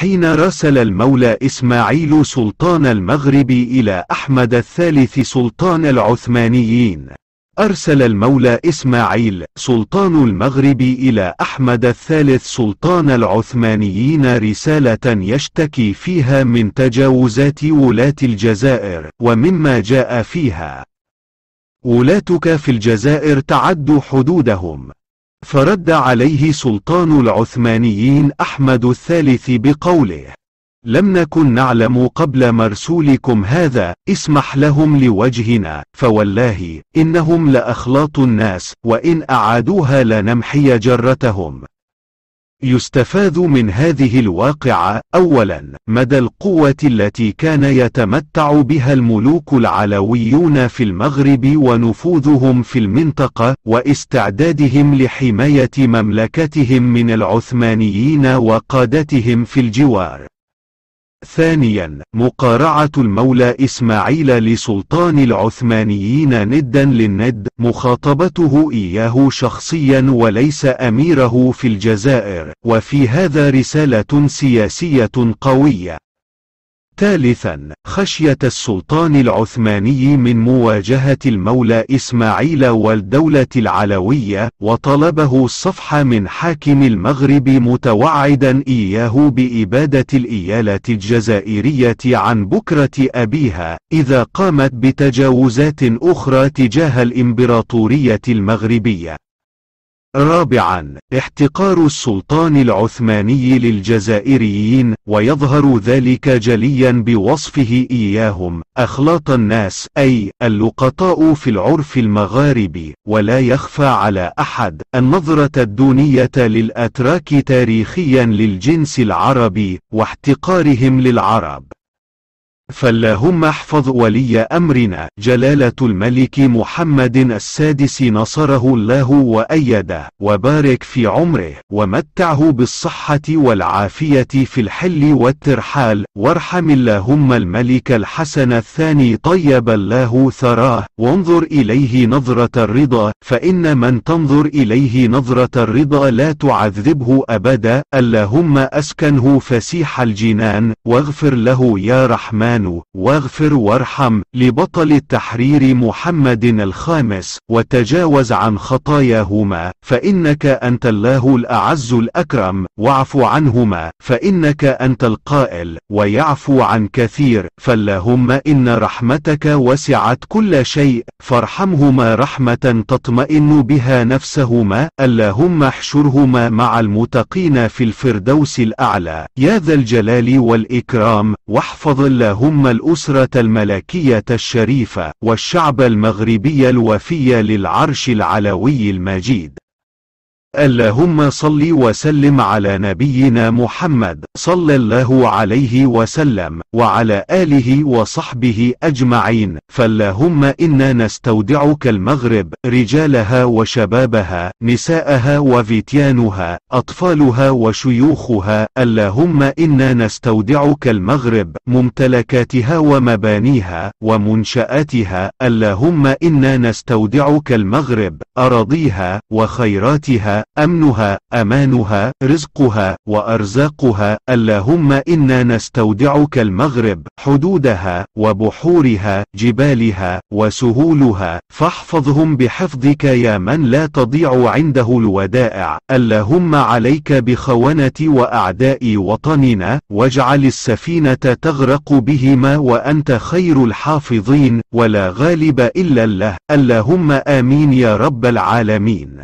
حين رسل المولى إسماعيل سلطان المغرب إلى أحمد الثالث سلطان العثمانيين أرسل المولى إسماعيل سلطان المغرب إلى أحمد الثالث سلطان العثمانيين رسالة يشتكي فيها من تجاوزات ولاة الجزائر ومما جاء فيها ولاتك في الجزائر تعد حدودهم فرد عليه سلطان العثمانيين أحمد الثالث بقوله لم نكن نعلم قبل مرسولكم هذا اسمح لهم لوجهنا فوالله إنهم لأخلاط الناس وإن أعادوها لنمحي جرتهم يستفاد من هذه الواقعة أولا مدى القوة التي كان يتمتع بها الملوك العلويون في المغرب ونفوذهم في المنطقة واستعدادهم لحماية مملكتهم من العثمانيين وقادتهم في الجوار ثانيا مقارعة المولى إسماعيل لسلطان العثمانيين ندا للند مخاطبته إياه شخصيا وليس أميره في الجزائر وفي هذا رسالة سياسية قوية ثالثا خشية السلطان العثماني من مواجهة المولى إسماعيل والدولة العلوية وطلبه الصفح من حاكم المغرب متوعدا إياه بإبادة الإيالة الجزائرية عن بكرة أبيها إذا قامت بتجاوزات أخرى تجاه الإمبراطورية المغربية رابعا احتقار السلطان العثماني للجزائريين ويظهر ذلك جليا بوصفه إياهم أخلاط الناس أي اللقطاء في العرف المغاربي ولا يخفى على أحد النظرة الدونية للأتراك تاريخيا للجنس العربي واحتقارهم للعرب فاللهم احفظ ولي أمرنا جلالة الملك محمد السادس نصره الله وأيده وبارك في عمره ومتعه بالصحة والعافية في الحل والترحال وارحم اللهم الملك الحسن الثاني طيب الله ثراه وانظر إليه نظرة الرضا فإن من تنظر إليه نظرة الرضا لا تعذبه أبدا اللهم أسكنه فسيح الجنان واغفر له يا رحمن آمنوا واغفر وارحم لبطل التحرير محمد الخامس وتجاوز عن خطاياهما فإنك أنت الله الأعز الأكرم واعف عنهما فإنك أنت القائل ويعفو عن كثير فاللهم إن رحمتك وسعت كل شيء فارحمهما رحمة تطمئن بها نفسهما اللهم احشرهما مع المتقين في الفردوس الأعلى يا ذا الجلال والإكرام واحفظ اللهم ثم الأسرة الملكية الشريفة والشعب المغربي الوفي للعرش العلوي المجيد اللهم صل وسلم على نبينا محمد صلى الله عليه وسلم وعلى آله وصحبه أجمعين فاللهم إنا نستودعك المغرب رجالها وشبابها نساءها وفتيانها أطفالها وشيوخها اللهم إنا نستودعك المغرب ممتلكاتها ومبانيها ومنشآتها اللهم إنا نستودعك المغرب أراضيها وخيراتها أمنها أمانها رزقها وأرزاقها اللهم إنا نستودعك المغرب حدودها وبحورها جبالها وسهولها فاحفظهم بحفظك يا من لا تضيع عنده الودائع اللهم عليك بخونة وأعداء وطننا واجعل السفينة تغرق بهما وأنت خير الحافظين ولا غالب إلا الله اللهم آمين يا رب العالمين